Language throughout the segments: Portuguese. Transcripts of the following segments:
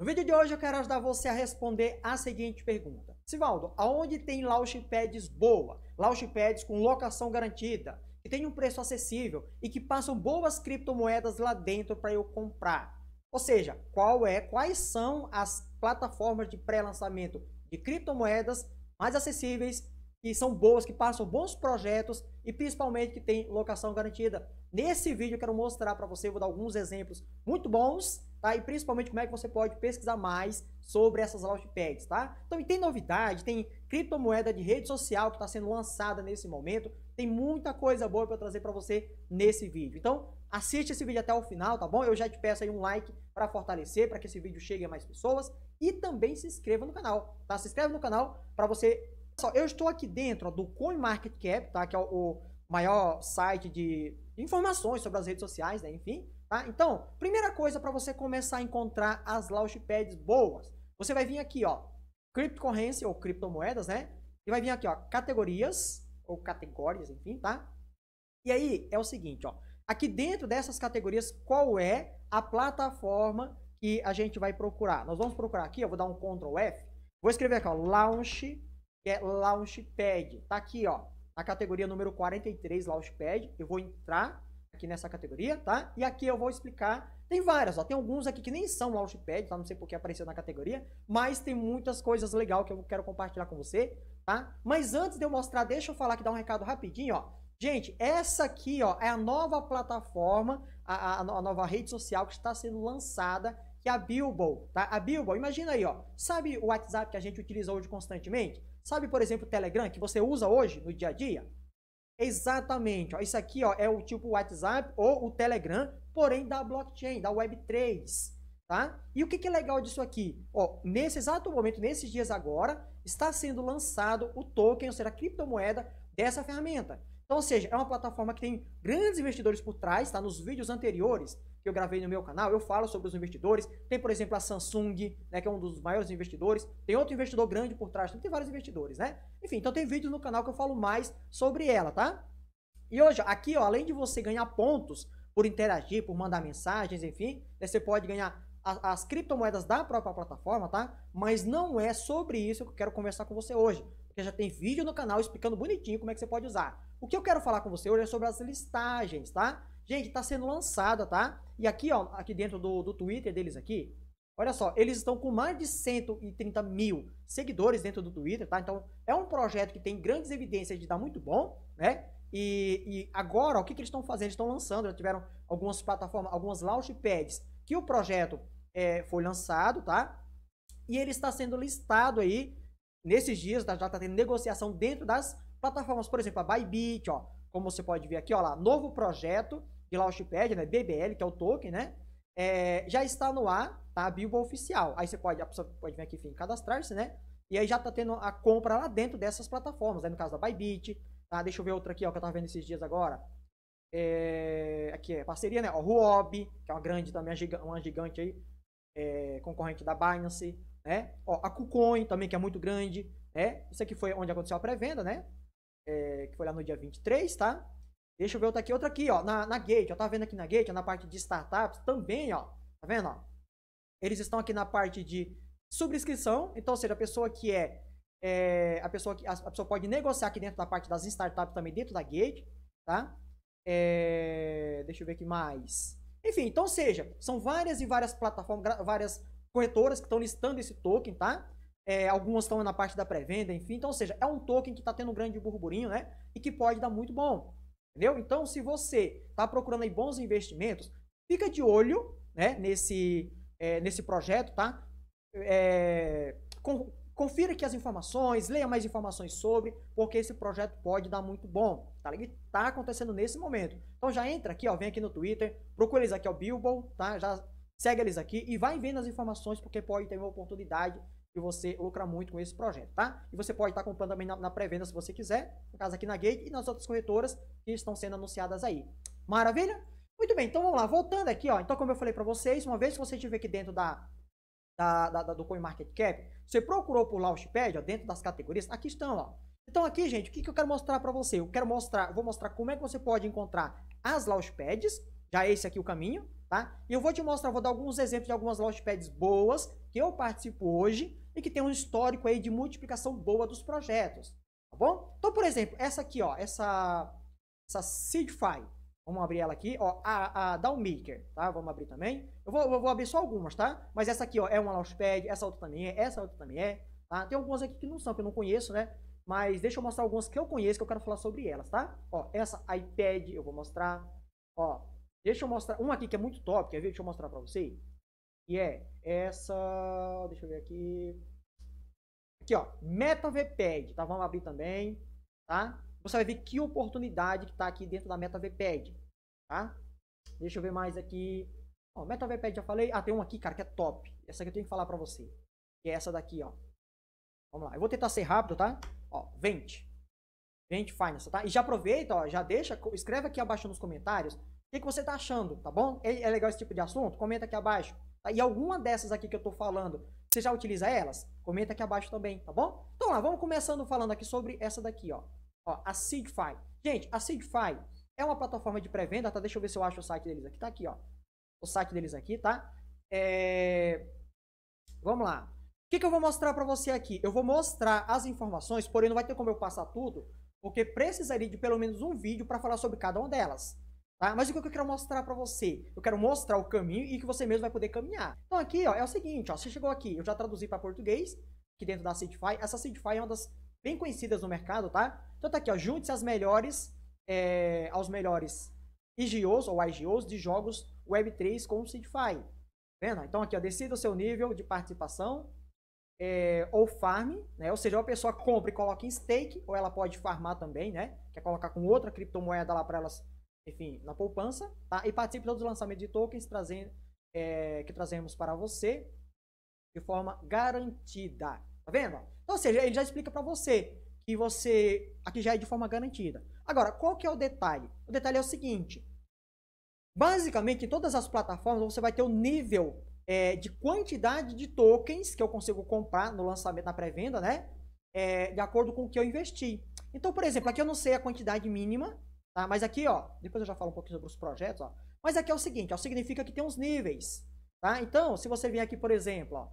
No vídeo de hoje eu quero ajudar você a responder a seguinte pergunta. Sivaldo, aonde tem Launchpads boa? Launchpads com locação garantida, que tem um preço acessível e que passam boas criptomoedas lá dentro para eu comprar. Ou seja, qual é, quais são as plataformas de pré-lançamento de criptomoedas mais acessíveis, que são boas, que passam bons projetos e principalmente que tem locação garantida. Nesse vídeo eu quero mostrar para você, vou dar alguns exemplos muito bons, tá? E principalmente como é que você pode pesquisar mais sobre essas Launchpads, tá? Então, tem novidade, tem criptomoeda de rede social que está sendo lançada nesse momento, tem muita coisa boa para trazer para você nesse vídeo. Então, assiste esse vídeo até o final, tá bom? Eu já te peço aí um like para fortalecer, para que esse vídeo chegue a mais pessoas e também se inscreva no canal, tá? Se inscreve no canal para você... Só, eu estou aqui dentro ó, do CoinMarketCap, tá? Que é o maior site de informações sobre as redes sociais, né? Enfim, tá? Então, primeira coisa para você começar a encontrar as launchpads boas, você vai vir aqui, ó, cryptocurrency ou criptomoedas, né? E vai vir aqui, ó, categorias ou categorias, enfim, tá? E aí é o seguinte, ó, aqui dentro dessas categorias, qual é a plataforma que a gente vai procurar? Nós vamos procurar aqui, eu vou dar um Ctrl F, vou escrever aqui, ó, launch, que é launchpad, tá aqui, ó, a categoria número 43 Launchpad. Eu vou entrar aqui nessa categoria, tá? E aqui eu vou explicar. Tem várias, ó. Tem alguns aqui que nem são Launchpad, tá? Não sei porque apareceu na categoria, mas tem muitas coisas legais que eu quero compartilhar com você, tá? Mas antes de eu mostrar, deixa eu falar aqui, dar um recado rapidinho, ó. Gente, essa aqui, ó, é a nova plataforma, a, a, a nova rede social que está sendo lançada que é a Bilbo, tá? A Bilbo, imagina aí, ó. Sabe o WhatsApp que a gente utiliza hoje constantemente? Sabe, por exemplo, o Telegram que você usa hoje no dia a dia? Exatamente. Ó, isso aqui ó, é o tipo WhatsApp ou o Telegram, porém da blockchain, da Web3. Tá? E o que, que é legal disso aqui? Ó, nesse exato momento, nesses dias agora, está sendo lançado o token, ou seja, a criptomoeda dessa ferramenta. Então, ou seja, é uma plataforma que tem grandes investidores por trás, tá? Nos vídeos anteriores que eu gravei no meu canal, eu falo sobre os investidores. Tem, por exemplo, a Samsung, né, que é um dos maiores investidores. Tem outro investidor grande por trás, tem vários investidores, né? Enfim, então tem vídeos no canal que eu falo mais sobre ela, tá? E hoje, aqui, ó, além de você ganhar pontos por interagir, por mandar mensagens, enfim, né, você pode ganhar as, as criptomoedas da própria plataforma, tá? Mas não é sobre isso que eu quero conversar com você hoje. Porque já tem vídeo no canal explicando bonitinho como é que você pode usar. O que eu quero falar com você hoje é sobre as listagens, tá? Gente, está sendo lançada, tá? E aqui, ó, aqui dentro do, do Twitter deles aqui, olha só, eles estão com mais de 130 mil seguidores dentro do Twitter, tá? Então, é um projeto que tem grandes evidências de dar muito bom, né? E, e agora, ó, o que, que eles estão fazendo? Eles estão lançando, já tiveram algumas plataformas, algumas launchpads que o projeto é, foi lançado, tá? E ele está sendo listado aí nesses dias, tá? já está tendo negociação dentro das Plataformas, por exemplo, a Bybit, ó, como você pode ver aqui, ó lá, novo projeto de Launchpad, né, BBL, que é o token, né? É, já está no ar, tá? A Bilbo oficial. Aí você pode, a pessoa pode vir aqui, enfim, cadastrar-se, né? E aí já tá tendo a compra lá dentro dessas plataformas, né? No caso da Bybit, tá? Deixa eu ver outra aqui, ó, que eu tava vendo esses dias agora. É, aqui é parceria, né? O Huobi, que é uma grande também, uma gigante aí, é, concorrente da Binance, né? Ó, a KuCoin também, que é muito grande, né? Isso aqui foi onde aconteceu a pré-venda, né? é, que foi lá no dia 23, tá? Deixa eu ver outra aqui, outra aqui, ó, na, na Gate, ó, tá vendo aqui na Gate, ó, na parte de startups também, ó, tá vendo, ó? Eles estão aqui na parte de subscrição, então, ou seja, a pessoa que é, é a, pessoa que, a, a, pessoa pode negociar aqui dentro da parte das startups também, dentro da Gate, tá? É, deixa eu ver aqui mais. Enfim, então, ou seja, são várias e várias plataformas, várias corretoras que estão listando esse token, tá? É, algumas estão na parte da pré-venda, enfim. Então, ou seja, é um token que está tendo um grande burburinho, né? E que pode dar muito bom. Entendeu? Então, se você está procurando aí bons investimentos, fica de olho né, nesse, é, nesse projeto, tá? É, com, confira aqui as informações, leia mais informações sobre, porque esse projeto pode dar muito bom, tá? ligado? tá acontecendo nesse momento. Então já entra aqui, ó, vem aqui no Twitter, procura eles aqui, ó, Bilbo, tá? Já segue eles aqui e vai vendo as informações, porque pode ter uma oportunidade e você lucra muito com esse projeto, tá? E você pode estar comprando também na, na pré-venda se você quiser, no caso aqui na Gate e nas outras corretoras que estão sendo anunciadas aí. Maravilha? Muito bem, então vamos lá, voltando aqui, ó. Então, como eu falei para vocês, uma vez que você estiver aqui dentro da, da, da, da do CoinMarketCap, você procurou por Launchpad, ó, dentro das categorias, aqui estão, ó. Então aqui, gente, o que, que eu quero mostrar para você? Eu quero mostrar, vou mostrar como é que você pode encontrar as Launchpads, já esse aqui o caminho, tá? E eu vou te mostrar, vou dar alguns exemplos de algumas launchpads boas que eu participo hoje e que tem um histórico aí de multiplicação boa dos projetos, tá bom? Então, por exemplo, essa aqui, ó, essa, essa Seedfy, vamos abrir ela aqui, ó, a, a Downmaker, tá? Vamos abrir também. Eu vou, eu vou abrir só algumas, tá? Mas essa aqui, ó, é uma launchpad, essa outra também é, essa outra também é, tá? Tem algumas aqui que não são, que eu não conheço, né? Mas deixa eu mostrar algumas que eu conheço, que eu quero falar sobre elas, tá? Ó, essa iPad eu vou mostrar, ó, Deixa eu mostrar. Um aqui que é muito top, quer ver? Deixa eu mostrar pra vocês. E é essa. Deixa eu ver aqui. Aqui, ó. MetaVPad, tá? Vamos abrir também, tá? Você vai ver que oportunidade que tá aqui dentro da MetaVPad, tá? Deixa eu ver mais aqui. Ó, MetaVPad já falei. Ah, tem um aqui, cara, que é top. Essa aqui eu tenho que falar pra você. Que é essa daqui, ó. Vamos lá. Eu vou tentar ser rápido, tá? Ó, Vente. Vente Finance, tá? E já aproveita, ó, já deixa, escreve aqui abaixo nos comentários o que, que você está achando, tá bom? É, é legal esse tipo de assunto? Comenta aqui abaixo. Tá? E alguma dessas aqui que eu estou falando, você já utiliza elas? Comenta aqui abaixo também, tá bom? Então lá, vamos começando falando aqui sobre essa daqui, ó. ó a Seedfy, Gente, a Seedfy é uma plataforma de pré-venda, tá? Deixa eu ver se eu acho o site deles aqui. Tá aqui, ó. O site deles aqui, tá? É... Vamos lá. O que, que eu vou mostrar para você aqui? Eu vou mostrar as informações, porém não vai ter como eu passar tudo, porque precisaria de pelo menos um vídeo para falar sobre cada uma delas. Tá? Mas o que eu quero mostrar para você? Eu quero mostrar o caminho e que você mesmo vai poder caminhar. Então aqui ó, é o seguinte, ó, você chegou aqui, eu já traduzi para português, aqui dentro da Seedify. Essa Seedify é uma das bem conhecidas no mercado, tá? Então tá aqui, ó, junte-se às melhores, é, aos melhores IGOs ou IGOs de jogos Web3 com o Seedify. Vendo? Então aqui, ó, decida o seu nível de participação é, ou farm, né? Ou seja, a pessoa compra e coloca em stake, ou ela pode farmar também, né? Quer colocar com outra criptomoeda lá para elas enfim, na poupança, tá? E participe todos os lançamentos de tokens trazendo, é, que trazemos para você de forma garantida. Tá vendo? Então, ou seja, ele já explica para você que você aqui já é de forma garantida. Agora, qual que é o detalhe? O detalhe é o seguinte: basicamente, em todas as plataformas você vai ter o um nível é, de quantidade de tokens que eu consigo comprar no lançamento, na pré-venda, né? É, de acordo com o que eu investi. Então, por exemplo, aqui eu não sei a quantidade mínima Tá? Mas aqui, ó, depois eu já falo um pouquinho sobre os projetos, ó. Mas aqui é o seguinte, ó, significa que tem uns níveis, tá? Então, se você vir aqui, por exemplo, ó,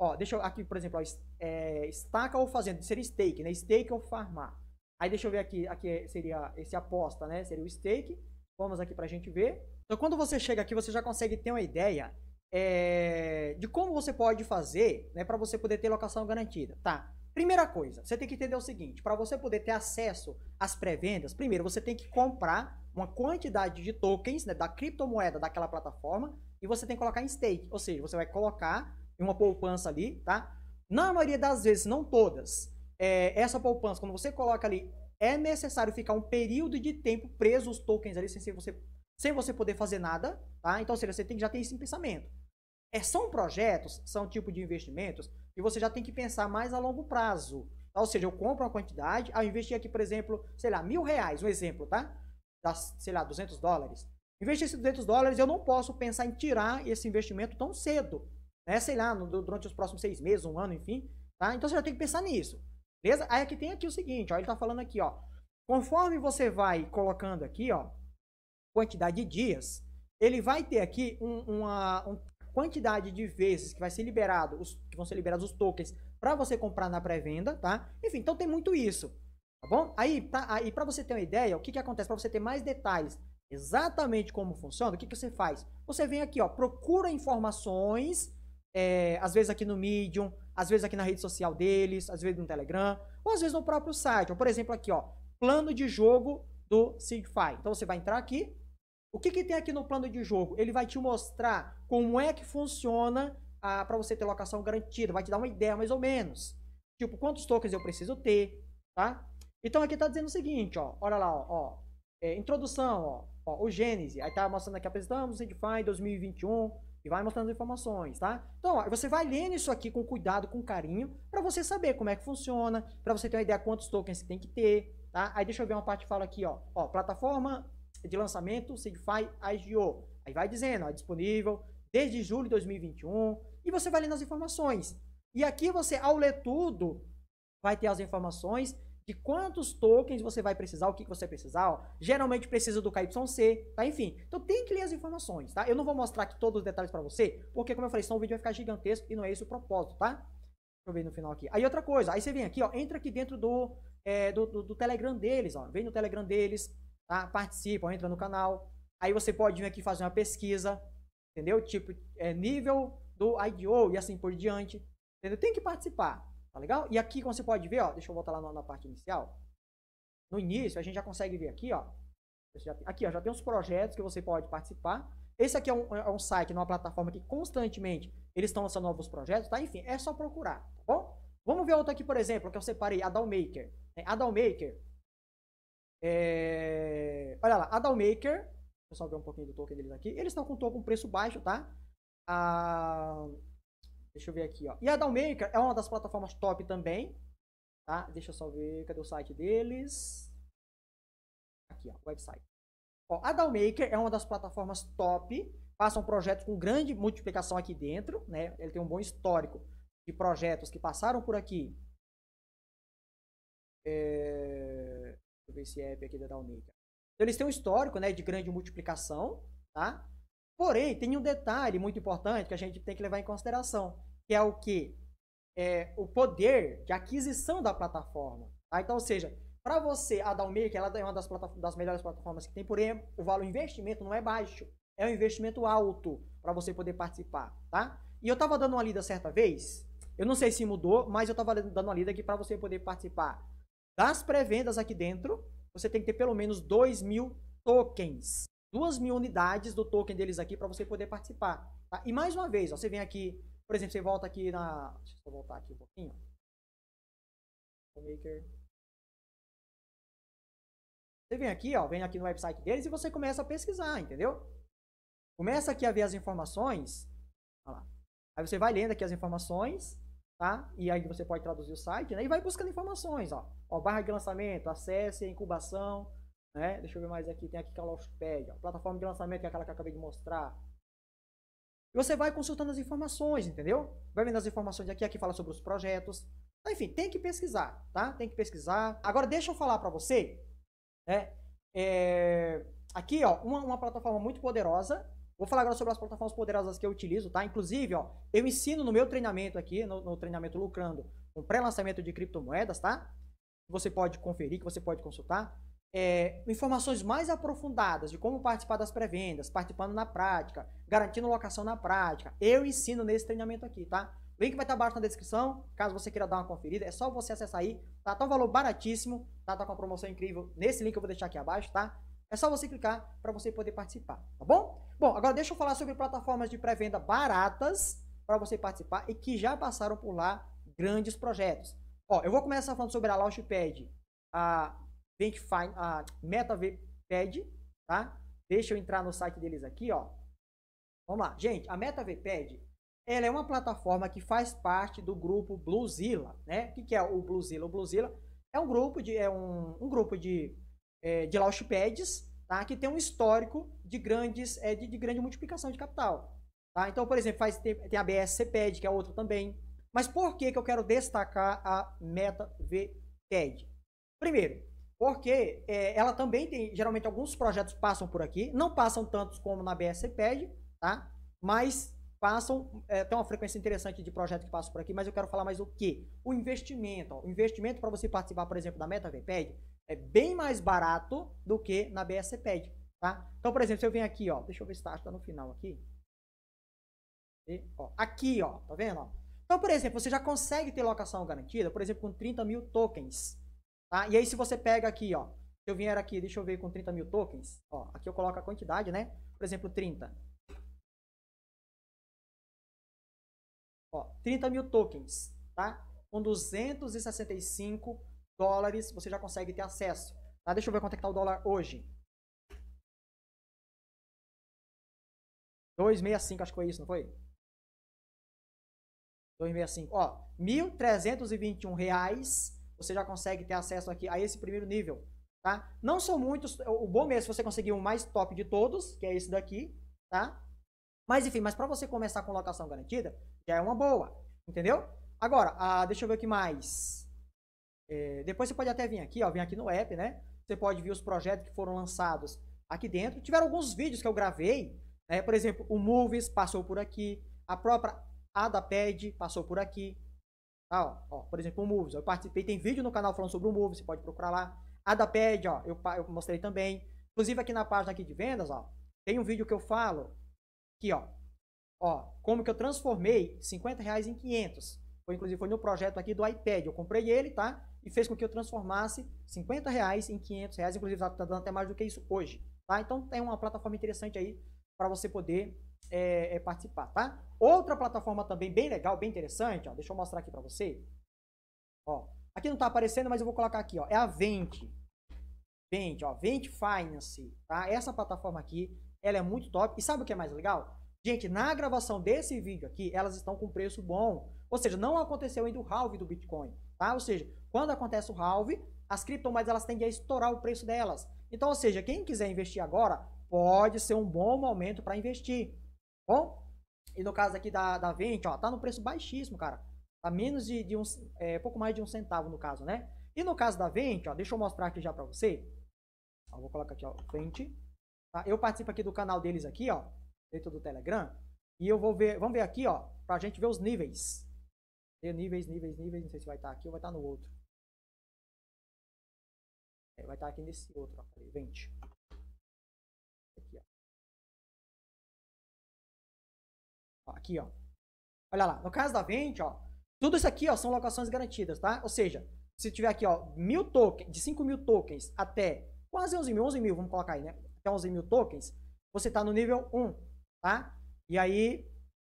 ó deixa eu aqui, por exemplo, ó, é, estaca ou fazenda, seria stake, né? Stake ou farmar. Aí deixa eu ver aqui, aqui é, seria esse aposta, né? Seria o stake. Vamos aqui para a gente ver. Então, quando você chega aqui, você já consegue ter uma ideia é, de como você pode fazer, né, para você poder ter locação garantida, tá? Primeira coisa, você tem que entender o seguinte: para você poder ter acesso às pré-vendas, primeiro você tem que comprar uma quantidade de tokens né, da criptomoeda daquela plataforma e você tem que colocar em stake, ou seja, você vai colocar em uma poupança ali, tá? Na maioria das vezes, não todas, é, essa poupança, quando você coloca ali, é necessário ficar um período de tempo preso os tokens ali sem você, sem você poder fazer nada, tá? Então, ou seja, você tem, já tem esse pensamento. É, são projetos, são tipo de investimentos que você já tem que pensar mais a longo prazo. Tá? Ou seja, eu compro uma quantidade, ao investir aqui, por exemplo, sei lá, mil reais, um exemplo, tá? sei lá, 200 dólares. Investir esses 200 dólares, eu não posso pensar em tirar esse investimento tão cedo. Né? Sei lá, no, durante os próximos seis meses, um ano, enfim. Tá? Então você já tem que pensar nisso. Beleza? Aí aqui tem aqui o seguinte, ó, ele está falando aqui, ó. Conforme você vai colocando aqui, ó, quantidade de dias, ele vai ter aqui um, uma, um quantidade de vezes que vai ser liberado, os, que vão ser liberados os tokens para você comprar na pré-venda, tá? Enfim, então tem muito isso, tá bom? Aí, aí para você ter uma ideia, o que, que acontece? Para você ter mais detalhes exatamente como funciona, o que, que você faz? Você vem aqui, ó, procura informações, é, às vezes aqui no Medium, às vezes aqui na rede social deles, às vezes no Telegram, ou às vezes no próprio site. Ou, por exemplo, aqui, ó, plano de jogo do Sigfy. Então você vai entrar aqui, o que, que tem aqui no plano de jogo? Ele vai te mostrar como é que funciona ah, para você ter locação garantida. Vai te dar uma ideia mais ou menos. Tipo, quantos tokens eu preciso ter, tá? Então aqui está dizendo o seguinte, ó. Olha lá, ó. ó é, introdução, ó, ó. O Gênese. Aí está mostrando aqui, apresentamos o DeFi 2021. E vai mostrando as informações, tá? Então, ó, você vai lendo isso aqui com cuidado, com carinho, para você saber como é que funciona, para você ter uma ideia quantos tokens você tem que ter, tá? Aí deixa eu ver uma parte que fala aqui, ó. Ó, plataforma de lançamento Sigfy IGO. Aí vai dizendo, ó, disponível desde julho de 2021. E você vai lendo as informações. E aqui você, ao ler tudo, vai ter as informações de quantos tokens você vai precisar, o que, você precisar. Ó. Geralmente precisa do KYC, tá? Enfim, então tem que ler as informações, tá? Eu não vou mostrar aqui todos os detalhes para você, porque, como eu falei, senão o vídeo vai ficar gigantesco e não é esse o propósito, tá? Deixa eu ver no final aqui. Aí outra coisa, aí você vem aqui, ó, entra aqui dentro do, é, do, do, do Telegram deles, ó. Vem no Telegram deles, tá? Participam, entra no canal. Aí você pode vir aqui fazer uma pesquisa, entendeu? Tipo, é, nível do IDO e assim por diante. Entendeu? Tem que participar, tá legal? E aqui, como você pode ver, ó, deixa eu voltar lá na, parte inicial. No início, a gente já consegue ver aqui, ó. Aqui, ó, já tem uns projetos que você pode participar. Esse aqui é um, é um site, é uma plataforma que constantemente eles estão lançando novos projetos, tá? Enfim, é só procurar, tá bom? Vamos ver outro aqui, por exemplo, que eu separei, a Dalmaker. Né? A Dalmaker, é... Olha lá, a Deixa eu pessoal ver um pouquinho do token deles aqui. Eles estão com token preço baixo, tá? A... Deixa eu ver aqui, ó. E a Dalmaker é uma das plataformas top também, tá? Deixa eu só ver, cadê o site deles? Aqui, ó, website. Ó, a Dalmaker é uma das plataformas top, passam projetos com grande multiplicação aqui dentro, né? Ele tem um bom histórico de projetos que passaram por aqui. É eu ver esse app aqui da Downaker. Então, eles têm um histórico né, de grande multiplicação, tá? Porém, tem um detalhe muito importante que a gente tem que levar em consideração, que é o que? É o poder de aquisição da plataforma. Tá? Então, ou seja, para você, a Dowmaker ela é uma das, das, melhores plataformas que tem, porém o valor investimento não é baixo, é um investimento alto para você poder participar, tá? E eu estava dando uma lida certa vez, eu não sei se mudou, mas eu estava dando uma lida aqui para você poder participar das pré-vendas aqui dentro, você tem que ter pelo menos 2 mil tokens. 2 mil unidades do token deles aqui para você poder participar. Tá? E mais uma vez, ó, você vem aqui, por exemplo, você volta aqui na... Deixa eu voltar aqui um pouquinho. Maker. Você vem aqui, ó, vem aqui no website deles e você começa a pesquisar, entendeu? Começa aqui a ver as informações. Aí você vai lendo aqui as informações tá? E aí você pode traduzir o site, né? E vai buscando informações, ó. ó barra de lançamento, acesse, incubação, né? Deixa eu ver mais aqui, tem aqui Calospedia, plataforma de lançamento, que é aquela que eu acabei de mostrar. E você vai consultando as informações, entendeu? Vai vendo as informações aqui, aqui fala sobre os projetos. Então, enfim, tem que pesquisar, tá? Tem que pesquisar. Agora, deixa eu falar para você, né? É... Aqui, ó, uma, uma plataforma muito poderosa Vou falar agora sobre as plataformas poderosas que eu utilizo, tá? Inclusive, ó, eu ensino no meu treinamento aqui, no, no treinamento Lucrando, um pré-lançamento de criptomoedas, tá? Você pode conferir, que você pode consultar. É, informações mais aprofundadas de como participar das pré-vendas, participando na prática, garantindo locação na prática. Eu ensino nesse treinamento aqui, tá? O link vai estar abaixo na descrição, caso você queira dar uma conferida, é só você acessar aí, tá? Tá um valor baratíssimo, tá? Tá com uma promoção incrível nesse link que eu vou deixar aqui abaixo, tá? É só você clicar para você poder participar, tá bom? Bom, agora deixa eu falar sobre plataformas de pré-venda baratas para você participar e que já passaram por lá grandes projetos. Ó, eu vou começar falando sobre a Launchpad, a, a MetaVPad, tá? Deixa eu entrar no site deles aqui, ó. Vamos lá. Gente, a MetaVPad, ela é uma plataforma que faz parte do grupo Bluezilla, né? O que, que é o Bluezilla? O Bluezilla é um grupo de, é um, um grupo de, é, de Launchpads, tá? que tem um histórico de, grandes, é, de, de grande multiplicação de capital. Tá? Então, por exemplo, faz, tem, tem a BSCPED, que é outra também. Mas por que, que eu quero destacar a Meta VPED? Primeiro, porque é, ela também tem, geralmente alguns projetos passam por aqui, não passam tantos como na BSCPED, tá? Mas passam, é, tem uma frequência interessante de projetos que passam por aqui, mas eu quero falar mais o que? O investimento. Ó. O investimento para você participar, por exemplo, da MetaVPED é bem mais barato do que na BSCPED, tá? Então, por exemplo, se eu venho aqui, ó, deixa eu ver se está tá no final aqui. E, ó, aqui, ó, tá vendo? Ó? Então, por exemplo, você já consegue ter locação garantida, por exemplo, com 30 mil tokens, tá? E aí, se você pega aqui, ó, se eu vier aqui, deixa eu ver com 30 mil tokens, ó, aqui eu coloco a quantidade, né? Por exemplo, 30. Ó, 30 mil tokens, tá? Com 265 dólares, você já consegue ter acesso. Tá? Deixa eu ver quanto é que tá o dólar hoje. 265, acho que foi isso, não foi? 265. Ó, R$ 1.321 você já consegue ter acesso aqui a esse primeiro nível, tá? Não são muitos, é, o bom mesmo é você conseguir o um mais top de todos, que é esse daqui, tá? Mas enfim, mas para você começar com locação garantida, já é uma boa, entendeu? Agora, ah, deixa eu ver o que mais. É, depois você pode até vir aqui, ó, vir aqui no app, né? Você pode ver os projetos que foram lançados aqui dentro. Tiveram alguns vídeos que eu gravei, né? Por exemplo, o Movies passou por aqui, a própria Adapad passou por aqui. Tá, ó, ó, por exemplo, o Movies. Eu participei, tem vídeo no canal falando sobre o Movies, você pode procurar lá. Adapad, ó, eu, eu mostrei também. Inclusive aqui na página aqui de vendas, ó, tem um vídeo que eu falo aqui, ó, ó, como que eu transformei 50 reais em 500. Foi, inclusive foi no projeto aqui do iPad, eu comprei ele, tá? e fez com que eu transformasse 50 reais em 500 reais, inclusive está dando até mais do que isso hoje, tá? Então tem uma plataforma interessante aí para você poder é, é, participar, tá? Outra plataforma também bem legal, bem interessante, ó, deixa eu mostrar aqui para você, ó, aqui não está aparecendo, mas eu vou colocar aqui, ó, é a Vente, Vente, ó, Vente Finance, tá? Essa plataforma aqui, ela é muito top, e sabe o que é mais legal? Gente, na gravação desse vídeo aqui, elas estão com preço bom, ou seja, não aconteceu ainda o halve do Bitcoin, tá? Ou seja, quando acontece o halve, as criptomoedas elas tendem a estourar o preço delas. Então, ou seja, quem quiser investir agora, pode ser um bom momento para investir. Bom, e no caso aqui da, da Vente, ó, tá no preço baixíssimo, cara. Tá menos de, de um, é, pouco mais de um centavo no caso, né? E no caso da Vente, ó, deixa eu mostrar aqui já para você. Ó, vou colocar aqui, ó, Vente. Tá? Eu participo aqui do canal deles aqui, ó, dentro do Telegram. E eu vou ver, vamos ver aqui, ó, pra gente ver os níveis. Níveis, níveis, níveis, não sei se vai estar tá aqui ou vai estar tá no outro. É, vai estar aqui nesse outro, ó, falei, vente. Aqui, ó. ó. Aqui, ó. Olha lá, no caso da vente, ó, tudo isso aqui, ó, são locações garantidas, tá? Ou seja, se tiver aqui, ó, mil tokens, de 5 mil tokens até quase 11 mil, 11 mil, vamos colocar aí, né? Até 11 mil tokens, você tá no nível 1, tá? E aí,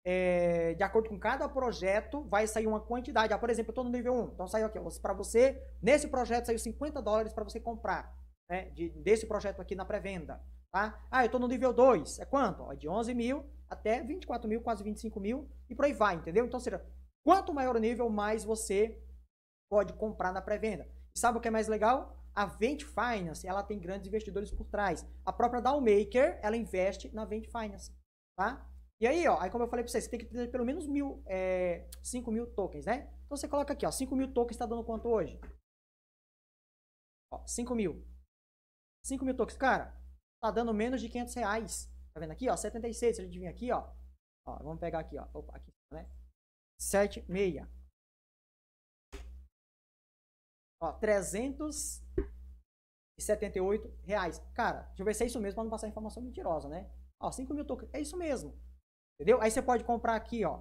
é, de acordo com cada projeto, vai sair uma quantidade. Ah, por exemplo, eu estou no nível 1, então saiu aqui, para você, nesse projeto saiu 50 dólares para você comprar, né, de, desse projeto aqui na pré-venda. Tá? Ah, eu estou no nível 2, é quanto? Ó, de 11 mil até 24 mil, quase 25 mil, e por aí vai, entendeu? Então, seja, quanto maior o nível, mais você pode comprar na pré-venda. E sabe o que é mais legal? A Vent Finance, ela tem grandes investidores por trás. A própria Downmaker, ela investe na Vent Finance, tá? E aí, ó, aí como eu falei pra vocês, você tem que ter pelo menos mil, é, 5 mil tokens, né? Então você coloca aqui, ó, 5 mil tokens tá dando quanto hoje? Ó, 5 mil. 5 mil tokens, cara, tá dando menos de 500 reais. Tá vendo aqui, ó, 76, se a gente vir aqui, ó, ó, vamos pegar aqui, ó, opa, aqui, né? 76. Ó, 378 reais. Cara, deixa eu ver se é isso mesmo pra não passar informação mentirosa, né? Ó, 5 mil tokens, é isso mesmo. Entendeu? Aí você pode comprar aqui, ó.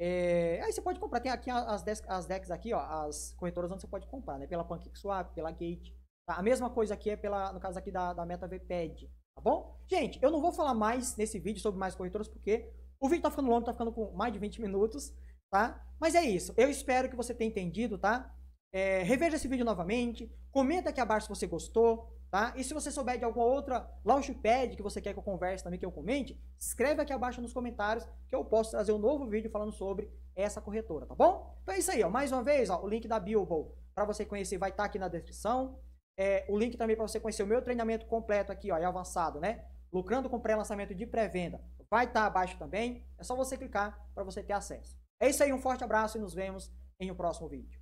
É, aí você pode comprar, tem aqui as, as decks aqui, ó, as corretoras onde você pode comprar, né? Pela PancakeSwap, pela Gate. Tá? A mesma coisa aqui é pela, no caso aqui da, da Meta VPad, tá bom? Gente, eu não vou falar mais nesse vídeo sobre mais corretoras, porque o vídeo tá ficando longo, tá ficando com mais de 20 minutos, tá? Mas é isso, eu espero que você tenha entendido, tá? É, reveja esse vídeo novamente, comenta aqui abaixo se você gostou, Tá? E se você souber de alguma outra Launchpad que você quer que eu converse também, que eu comente, escreve aqui abaixo nos comentários que eu posso trazer um novo vídeo falando sobre essa corretora, tá bom? Então é isso aí, ó. mais uma vez, ó, o link da Bilbo para você conhecer vai estar tá aqui na descrição. É, o link também para você conhecer o meu treinamento completo aqui, ó, e avançado, né? Lucrando com pré-lançamento de pré-venda, vai estar tá abaixo também. É só você clicar para você ter acesso. É isso aí, um forte abraço e nos vemos em um próximo vídeo.